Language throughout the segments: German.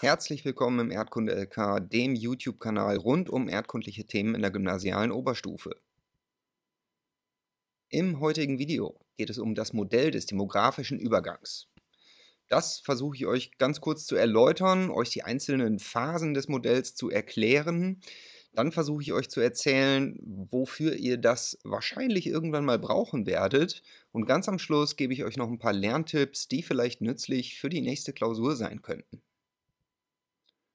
Herzlich willkommen im Erdkunde LK, dem YouTube-Kanal rund um erdkundliche Themen in der gymnasialen Oberstufe. Im heutigen Video geht es um das Modell des demografischen Übergangs. Das versuche ich euch ganz kurz zu erläutern, euch die einzelnen Phasen des Modells zu erklären. Dann versuche ich euch zu erzählen, wofür ihr das wahrscheinlich irgendwann mal brauchen werdet. Und ganz am Schluss gebe ich euch noch ein paar Lerntipps, die vielleicht nützlich für die nächste Klausur sein könnten.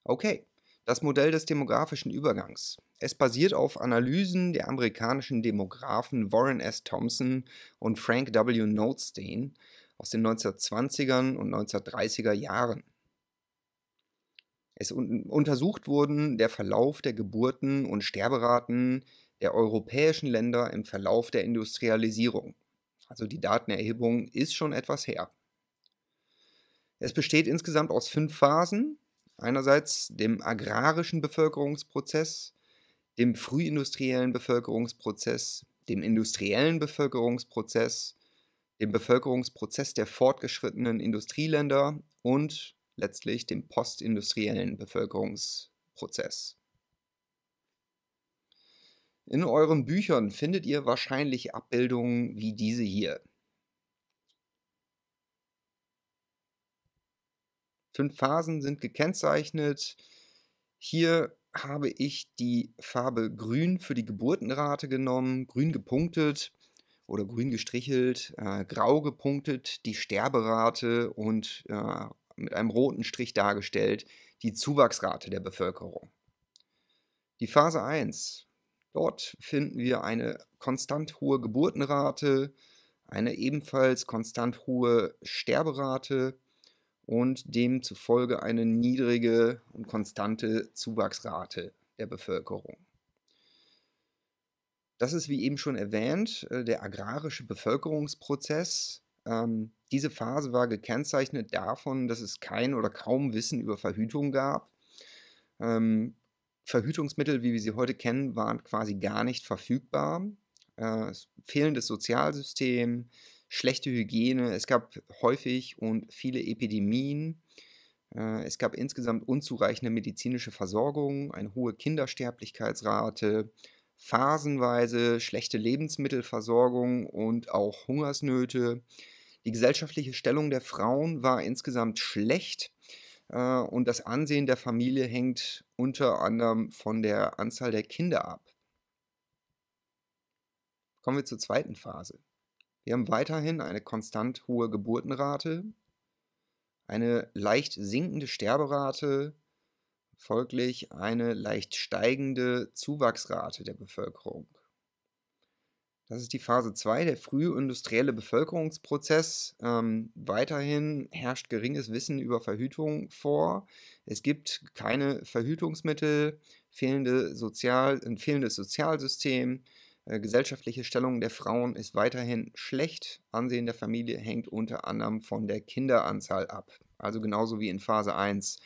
Okay, das Modell des demografischen Übergangs. Es basiert auf Analysen der amerikanischen Demografen Warren S. Thompson und Frank W. Notstein aus den 1920ern und 1930er Jahren. Es un untersucht wurden der Verlauf der Geburten und Sterberaten der europäischen Länder im Verlauf der Industrialisierung. Also die Datenerhebung ist schon etwas her. Es besteht insgesamt aus fünf Phasen einerseits, dem agrarischen Bevölkerungsprozess, dem frühindustriellen Bevölkerungsprozess, dem industriellen Bevölkerungsprozess, dem Bevölkerungsprozess der fortgeschrittenen Industrieländer und letztlich dem postindustriellen Bevölkerungsprozess. In euren Büchern findet ihr wahrscheinlich Abbildungen wie diese hier. fünf Phasen sind gekennzeichnet. Hier habe ich die Farbe grün für die Geburtenrate genommen, grün gepunktet oder grün gestrichelt, äh, grau gepunktet die Sterberate und äh, mit einem roten Strich dargestellt die Zuwachsrate der Bevölkerung. Die Phase 1. Dort finden wir eine konstant hohe Geburtenrate, eine ebenfalls konstant hohe Sterberate und demzufolge eine niedrige und konstante Zuwachsrate der Bevölkerung. Das ist, wie eben schon erwähnt, äh, der agrarische Bevölkerungsprozess. Ähm, diese Phase war gekennzeichnet davon, dass es kein oder kaum Wissen über Verhütung gab. Ähm, Verhütungsmittel, wie wir sie heute kennen, waren quasi gar nicht verfügbar. Äh, fehlendes Sozialsystem, schlechte Hygiene, es gab häufig und viele Epidemien, äh, es gab insgesamt unzureichende medizinische Versorgung, eine hohe Kindersterblichkeitsrate, phasenweise schlechte Lebensmittelversorgung und auch Hungersnöte. Die gesellschaftliche Stellung der Frauen war insgesamt schlecht äh, und das Ansehen der Familie hängt unter anderem von der Anzahl der Kinder ab. Kommen wir zur zweiten Phase. Wir haben weiterhin eine konstant hohe Geburtenrate, eine leicht sinkende Sterberate, folglich eine leicht steigende Zuwachsrate der Bevölkerung. Das ist die Phase 2, der frühindustrielle Bevölkerungsprozess. Ähm, weiterhin herrscht geringes Wissen über Verhütung vor. Es gibt keine Verhütungsmittel, fehlende Sozial, ein fehlendes Sozialsystem, äh, gesellschaftliche Stellung der Frauen ist weiterhin schlecht. Ansehen der Familie hängt unter anderem von der Kinderanzahl ab. Also genauso wie in Phase 1.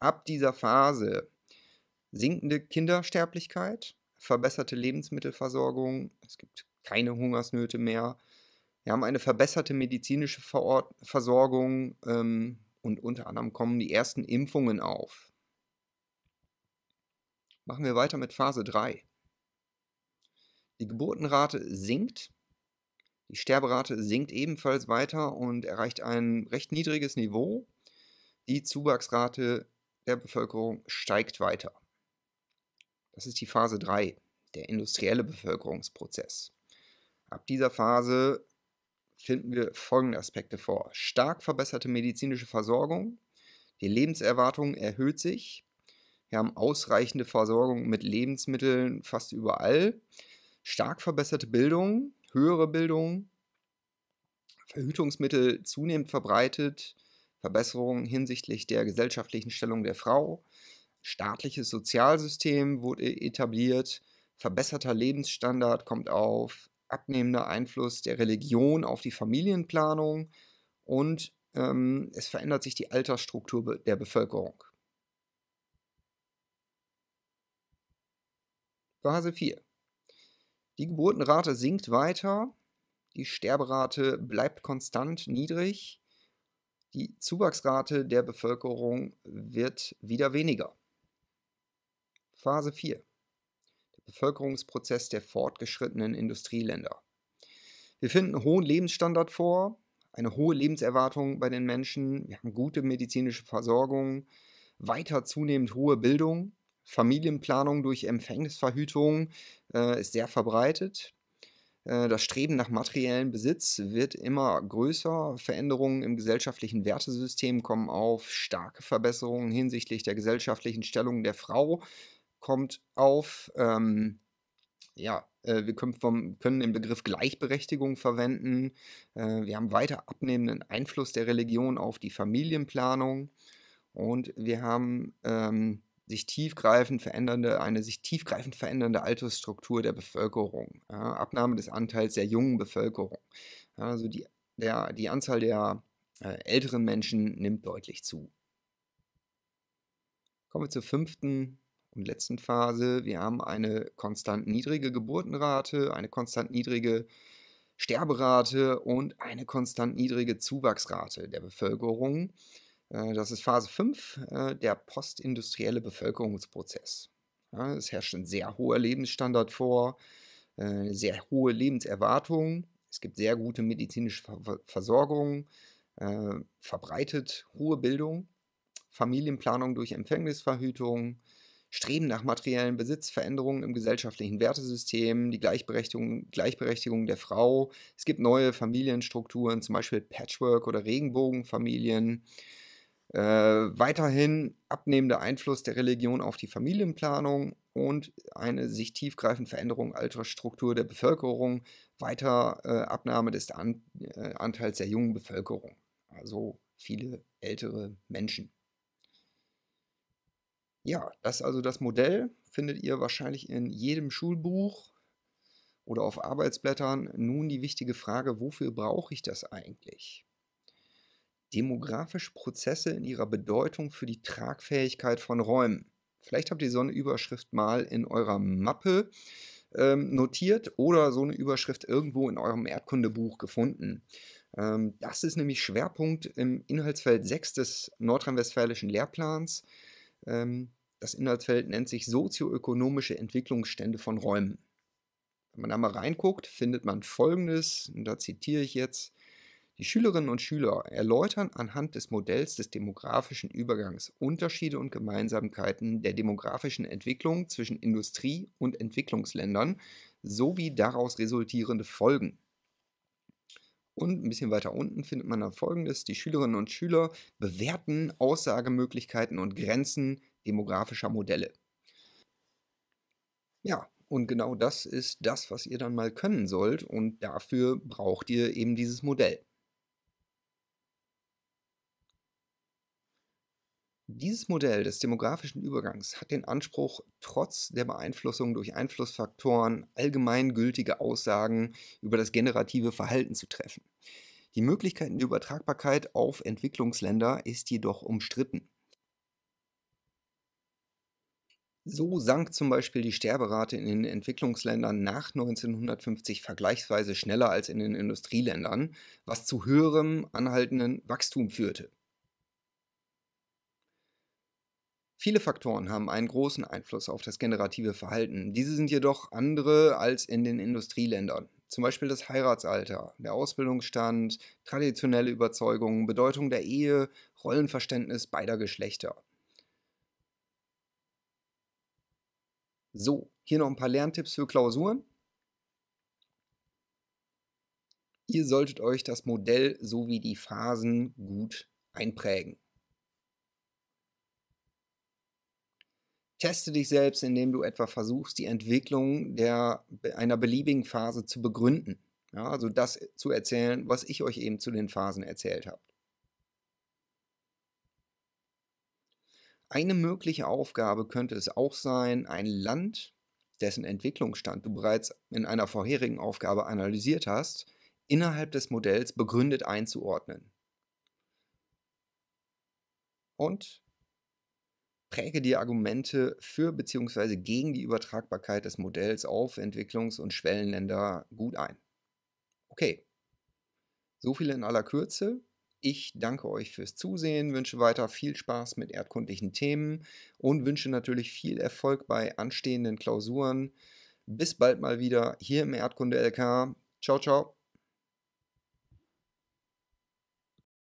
Ab dieser Phase sinkende Kindersterblichkeit, verbesserte Lebensmittelversorgung, es gibt keine Hungersnöte mehr. Wir haben eine verbesserte medizinische Versorgung ähm, und unter anderem kommen die ersten Impfungen auf. Machen wir weiter mit Phase 3. Die Geburtenrate sinkt, die Sterberate sinkt ebenfalls weiter und erreicht ein recht niedriges Niveau. Die Zuwachsrate der Bevölkerung steigt weiter. Das ist die Phase 3, der industrielle Bevölkerungsprozess. Ab dieser Phase finden wir folgende Aspekte vor. Stark verbesserte medizinische Versorgung, die Lebenserwartung erhöht sich, wir haben ausreichende Versorgung mit Lebensmitteln fast überall stark verbesserte Bildung, höhere Bildung, Verhütungsmittel zunehmend verbreitet, Verbesserungen hinsichtlich der gesellschaftlichen Stellung der Frau, staatliches Sozialsystem wurde etabliert, verbesserter Lebensstandard kommt auf, abnehmender Einfluss der Religion auf die Familienplanung und ähm, es verändert sich die Altersstruktur der Bevölkerung. Phase 4. Die Geburtenrate sinkt weiter, die Sterberate bleibt konstant niedrig, die Zuwachsrate der Bevölkerung wird wieder weniger. Phase 4. Der Bevölkerungsprozess der fortgeschrittenen Industrieländer. Wir finden einen hohen Lebensstandard vor, eine hohe Lebenserwartung bei den Menschen, wir haben gute medizinische Versorgung, weiter zunehmend hohe Bildung. Familienplanung durch Empfängnisverhütung äh, ist sehr verbreitet. Äh, das Streben nach materiellen Besitz wird immer größer. Veränderungen im gesellschaftlichen Wertesystem kommen auf. Starke Verbesserungen hinsichtlich der gesellschaftlichen Stellung der Frau kommt auf. Ähm, ja, äh, wir können, vom, können, den Begriff Gleichberechtigung verwenden. Äh, wir haben weiter abnehmenden Einfluss der Religion auf die Familienplanung. Und wir haben ähm, sich tiefgreifend verändernde, eine sich tiefgreifend verändernde Altersstruktur der Bevölkerung, ja, Abnahme des Anteils der jungen Bevölkerung. Ja, also die, der, die Anzahl der äh, älteren Menschen nimmt deutlich zu. Kommen wir zur fünften und letzten Phase. Wir haben eine konstant niedrige Geburtenrate, eine konstant niedrige Sterberate und eine konstant niedrige Zuwachsrate der Bevölkerung. Äh, das ist Phase 5, äh, der postindustrielle Bevölkerungsprozess. Es herrscht ein sehr hoher Lebensstandard vor, äh, eine sehr hohe Lebenserwartung. Es gibt sehr gute medizinische Versorgung, verbreitet hohe Bildung, Familienplanung durch Empfängnisverhütung, Streben nach materiellen Besitz, Veränderungen im gesellschaftlichen Wertesystem, die Gleichberechtigung, Gleichberechtigung der Frau. Es gibt neue Familienstrukturen, zum Beispiel Patchwork- oder Regenbogenfamilien. Äh, weiterhin abnehmender Einfluss der Religion auf die Familienplanung und eine sich tiefgreifende Veränderung alter Struktur der Bevölkerung, weiter äh, Abnahme des An äh, Anteils der jungen Bevölkerung, also viele ältere Menschen. Ja, das ist also das Modell findet ihr wahrscheinlich in jedem Schulbuch oder auf Arbeitsblättern. Nun die wichtige Frage, wofür brauche ich das eigentlich? demografische Prozesse in ihrer Bedeutung für die Tragfähigkeit von Räumen. Vielleicht habt ihr so eine Überschrift mal in eurer Mappe ähm, notiert oder so eine Überschrift irgendwo in eurem Erdkundebuch gefunden. Ähm, das ist nämlich Schwerpunkt im Inhaltsfeld 6 des nordrhein-westfälischen Lehrplans. Ähm, das Inhaltsfeld nennt sich sozioökonomische Entwicklungsstände von Räumen. Wenn man da mal reinguckt, findet man Folgendes, und da zitiere ich jetzt, die Schülerinnen und Schüler erläutern anhand des Modells des demografischen Übergangs Unterschiede und Gemeinsamkeiten der demografischen Entwicklung zwischen Industrie- und Entwicklungsländern sowie daraus resultierende Folgen. Und ein bisschen weiter unten findet man dann folgendes: Die Schülerinnen und Schüler bewerten Aussagemöglichkeiten und Grenzen demografischer Modelle. Ja, und genau das ist das, was ihr dann mal können sollt. Und dafür braucht ihr eben dieses Modell. Dieses Modell des demografischen Übergangs hat den Anspruch, trotz der Beeinflussung durch Einflussfaktoren allgemeingültige Aussagen über das generative Verhalten zu treffen. Die Möglichkeiten der Übertragbarkeit auf Entwicklungsländer ist jedoch umstritten. So sank zum Beispiel die Sterberate in den Entwicklungsländern nach 1950 vergleichsweise schneller als in den Industrieländern, was zu höherem anhaltenden Wachstum führte. Viele Faktoren haben einen großen Einfluss auf das generative Verhalten. Diese sind jedoch andere als in den Industrieländern. Zum Beispiel das Heiratsalter, der Ausbildungsstand, traditionelle Überzeugungen, Bedeutung der Ehe, Rollenverständnis beider Geschlechter. So, hier noch ein paar Lerntipps für Klausuren. Ihr solltet euch das Modell sowie die Phasen gut einprägen. Teste dich selbst, indem du etwa versuchst, die Entwicklung der, einer beliebigen Phase zu begründen. Ja, also das zu erzählen, was ich euch eben zu den Phasen erzählt habe. Eine mögliche Aufgabe könnte es auch sein, ein Land, dessen Entwicklungsstand du bereits in einer vorherigen Aufgabe analysiert hast, innerhalb des Modells begründet einzuordnen. Und präge die Argumente für bzw. gegen die Übertragbarkeit des Modells auf Entwicklungs- und Schwellenländer gut ein. Okay, so viel in aller Kürze. Ich danke euch fürs Zusehen, wünsche weiter viel Spaß mit erdkundlichen Themen und wünsche natürlich viel Erfolg bei anstehenden Klausuren. Bis bald mal wieder hier im Erdkunde LK. Ciao, ciao.